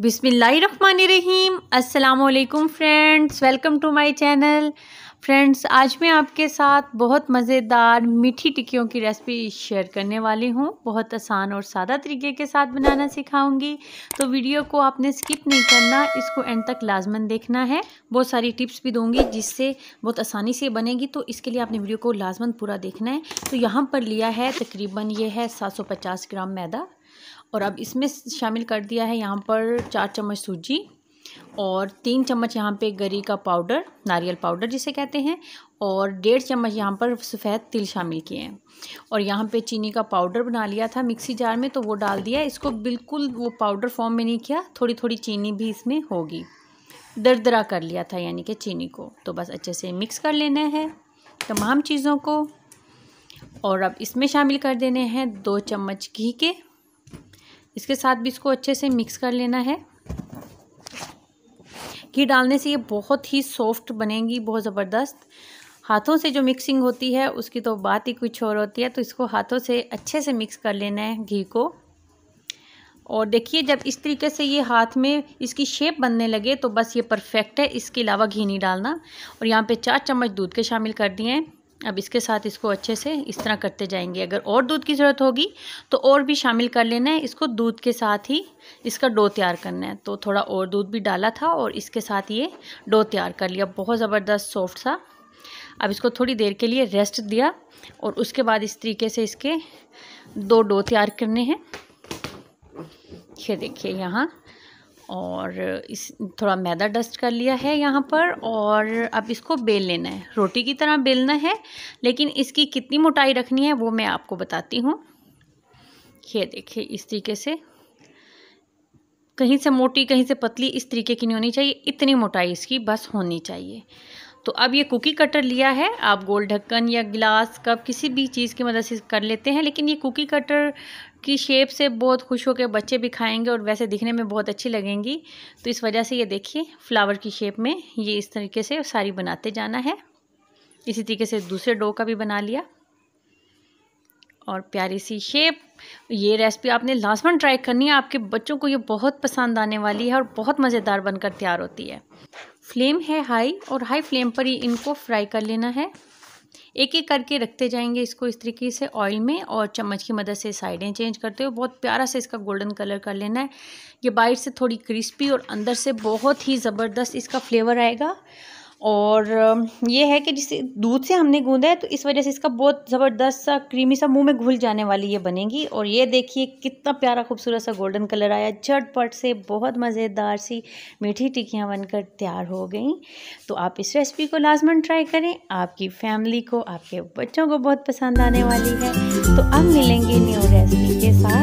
बिसमीम अल्लाम friends welcome to my channel friends आज मैं आपके साथ बहुत मज़ेदार मीठी टिक्कियों की रेसिपी शेयर करने वाली हूँ बहुत आसान और सादा तरीके के साथ बनाना सिखाऊंगी तो वीडियो को आपने स्किप नहीं करना इसको एंड तक लाजमन देखना है बहुत सारी टिप्स भी दूंगी जिससे बहुत आसानी से बनेगी तो इसके लिए आपने वीडियो को लाजमन पूरा देखना है तो यहाँ पर लिया है तकरीबन ये है सात ग्राम मैदा और अब इसमें शामिल कर दिया है यहाँ पर चार चम्मच सूजी और तीन चम्मच यहाँ पे गरी का पाउडर नारियल पाउडर जिसे कहते हैं और डेढ़ चम्मच यहाँ पर सफ़ेद तिल शामिल किए हैं और यहाँ पे चीनी का पाउडर बना लिया था मिक्सी जार में तो वो डाल दिया इसको बिल्कुल वो पाउडर फॉर्म में नहीं किया थोड़ी थोड़ी चीनी भी इसमें होगी दरदरा कर लिया था यानी कि चीनी को तो बस अच्छे से मिक्स कर लेना है तमाम चीज़ों को और अब इसमें शामिल कर देने हैं दो चम्मच घी के इसके साथ भी इसको अच्छे से मिक्स कर लेना है घी डालने से ये बहुत ही सॉफ्ट बनेंगी बहुत ज़बरदस्त हाथों से जो मिक्सिंग होती है उसकी तो बात ही कुछ और होती है तो इसको हाथों से अच्छे से मिक्स कर लेना है घी को और देखिए जब इस तरीके से ये हाथ में इसकी शेप बनने लगे तो बस ये परफेक्ट है इसके अलावा घी नहीं डालना और यहाँ पे चार चम्मच दूध के शामिल कर दिए हैं अब इसके साथ इसको अच्छे से इस तरह करते जाएंगे अगर और दूध की ज़रूरत होगी तो और भी शामिल कर लेना है इसको दूध के साथ ही इसका डो तैयार करना है तो थोड़ा और दूध भी डाला था और इसके साथ ये डो तैयार कर लिया बहुत ज़बरदस्त सॉफ्ट सा अब इसको थोड़ी देर के लिए रेस्ट दिया और उसके बाद इस तरीके से इसके दो डो तैयार करने हैं ये देखिए यहाँ और इस थोड़ा मैदा डस्ट कर लिया है यहाँ पर और अब इसको बेल लेना है रोटी की तरह बेलना है लेकिन इसकी कितनी मोटाई रखनी है वो मैं आपको बताती हूँ ये देखिए इस तरीके से कहीं से मोटी कहीं से पतली इस तरीके की नहीं होनी चाहिए इतनी मोटाई इसकी बस होनी चाहिए तो अब ये कुकी कटर लिया है आप गोल ढक्कन या गिलास कप किसी भी चीज़ की मदद से कर लेते हैं लेकिन ये कुकी कटर की शेप से बहुत खुश होकर बच्चे भी खाएंगे और वैसे दिखने में बहुत अच्छी लगेंगी तो इस वजह से ये देखिए फ्लावर की शेप में ये इस तरीके से सारी बनाते जाना है इसी तरीके से दूसरे डो का भी बना लिया और प्यारी सी शेप ये रेसिपी आपने लास्ट वन ट्राई करनी है आपके बच्चों को ये बहुत पसंद आने वाली है और बहुत मज़ेदार बनकर तैयार होती है फ्लेम है हाई और हाई फ्लेम पर ही इनको फ्राई कर लेना है एक एक करके रखते जाएंगे इसको इस तरीके से ऑयल में और चम्मच की मदद से साइडें चेंज करते हुए बहुत प्यारा से इसका गोल्डन कलर कर लेना है ये बाइट से थोड़ी क्रिस्पी और अंदर से बहुत ही ज़बरदस्त इसका फ्लेवर आएगा और ये है कि जिसे दूध से हमने गूंदा है तो इस वजह से इसका बहुत ज़बरदस्त सा क्रीमी सा मुंह में घुल जाने वाली ये बनेगी और ये देखिए कितना प्यारा खूबसूरत सा गोल्डन कलर आया झटपट से बहुत मज़ेदार सी मीठी टिक्कियाँ बनकर तैयार हो गई तो आप इस रेसिपी को लाजमन ट्राई करें आपकी फैमिली को आपके बच्चों को बहुत पसंद आने वाली है तो अब मिलेंगे न्यू रेसिपी के साथ